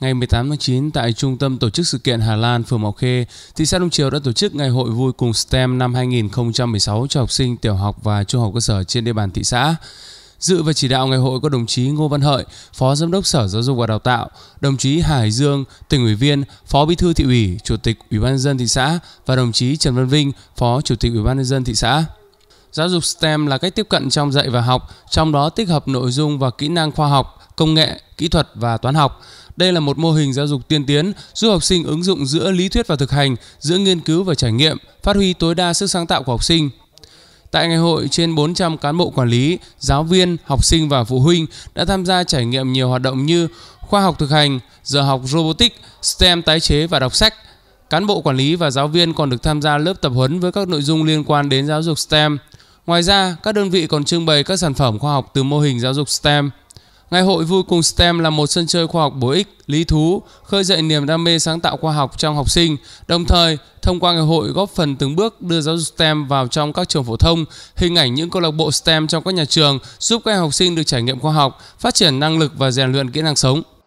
Ngày 18 tháng 9 tại Trung tâm Tổ chức Sự kiện Hà Lan, phường Mạo Khê, thị xã Đông Triều đã tổ chức Ngày hội vui cùng STEM năm 2016 cho học sinh tiểu học và trung học cơ sở trên địa bàn thị xã. Dự và chỉ đạo ngày hội có đồng chí Ngô Văn Hợi, Phó Giám đốc Sở Giáo dục và Đào tạo, đồng chí Hải Dương, tỉnh ủy viên, Phó Bí thư thị ủy, Chủ tịch Ủy ban nhân dân thị xã và đồng chí Trần Văn Vinh, Phó Chủ tịch Ủy ban nhân dân thị xã. Giáo dục STEM là cách tiếp cận trong dạy và học, trong đó tích hợp nội dung và kỹ năng khoa học, công nghệ, kỹ thuật và toán học. Đây là một mô hình giáo dục tiên tiến giúp học sinh ứng dụng giữa lý thuyết và thực hành, giữa nghiên cứu và trải nghiệm, phát huy tối đa sức sáng tạo của học sinh. Tại ngày hội, trên 400 cán bộ quản lý, giáo viên, học sinh và phụ huynh đã tham gia trải nghiệm nhiều hoạt động như khoa học thực hành, giờ học robotics, STEM tái chế và đọc sách. Cán bộ quản lý và giáo viên còn được tham gia lớp tập huấn với các nội dung liên quan đến giáo dục STEM. Ngoài ra, các đơn vị còn trưng bày các sản phẩm khoa học từ mô hình giáo dục STEM. Ngày hội vui cùng STEM là một sân chơi khoa học bổ ích, lý thú, khơi dậy niềm đam mê sáng tạo khoa học trong học sinh, đồng thời thông qua ngày hội góp phần từng bước đưa giáo dục STEM vào trong các trường phổ thông, hình ảnh những câu lạc bộ STEM trong các nhà trường giúp các học sinh được trải nghiệm khoa học, phát triển năng lực và rèn luyện kỹ năng sống.